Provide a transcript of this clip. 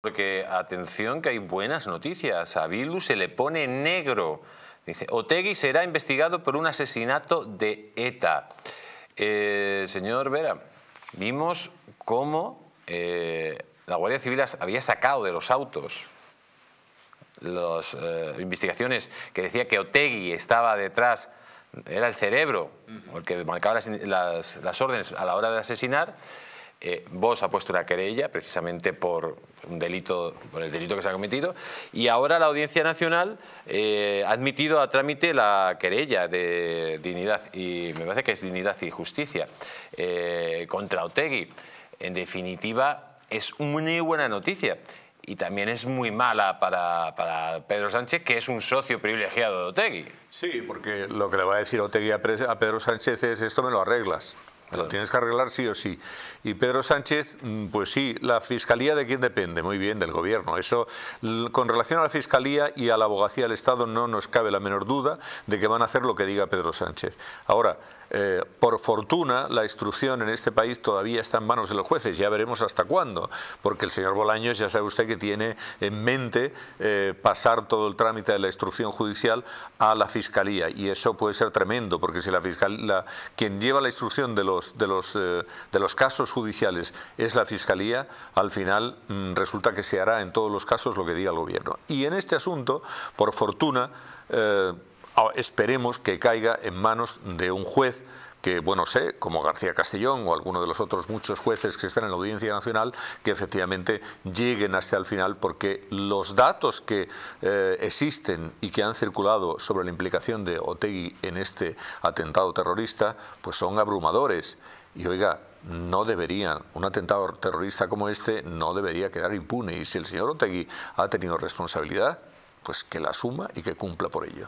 Porque atención que hay buenas noticias. A Bilu se le pone negro. Dice, Otegui será investigado por un asesinato de ETA. Eh, señor Vera, vimos cómo eh, la Guardia Civil había sacado de los autos las eh, investigaciones que decía que Otegui estaba detrás, era el cerebro, el que marcaba las órdenes a la hora de asesinar. Eh, vos ha puesto una querella precisamente por un delito, por el delito que se ha cometido, y ahora la Audiencia Nacional eh, ha admitido a trámite la querella de dignidad y me parece que es dignidad y justicia eh, contra Otegui. En definitiva, es muy buena noticia y también es muy mala para, para, Pedro Sánchez, que es un socio privilegiado de Otegui. Sí, porque lo que le va a decir Otegui a Pedro Sánchez es esto me lo arreglas. Lo tienes que arreglar sí o sí. Y Pedro Sánchez, mm, pues sí, la Fiscalía de quién depende, muy bien, del Gobierno. Eso, con relación a la Fiscalía y a la Abogacía del Estado, no nos cabe la menor duda de que van a hacer lo que diga Pedro Sánchez. Ahora, eh, por fortuna, la instrucción en este país todavía está en manos de los jueces, ya veremos hasta cuándo, porque el señor Bolaños ya sabe usted que tiene en mente eh, pasar todo el trámite de la instrucción judicial a la Fiscalía, y eso puede ser tremendo, porque si la Fiscalía, quien lleva la instrucción de los de, los, eh, de los casos judiciales es la Fiscalía, al final mm, resulta que se hará en todos los casos lo que diga el Gobierno. Y en este asunto, por fortuna, eh, Ah, esperemos que caiga en manos de un juez que, bueno, sé, como García Castellón o alguno de los otros muchos jueces que están en la Audiencia Nacional, que efectivamente lleguen hasta el final, porque los datos que eh, existen y que han circulado sobre la implicación de Otegui en este atentado terrorista, pues son abrumadores. Y oiga, no deberían, un atentado terrorista como este no debería quedar impune. Y si el señor Otegui ha tenido responsabilidad, pues que la asuma y que cumpla por ello.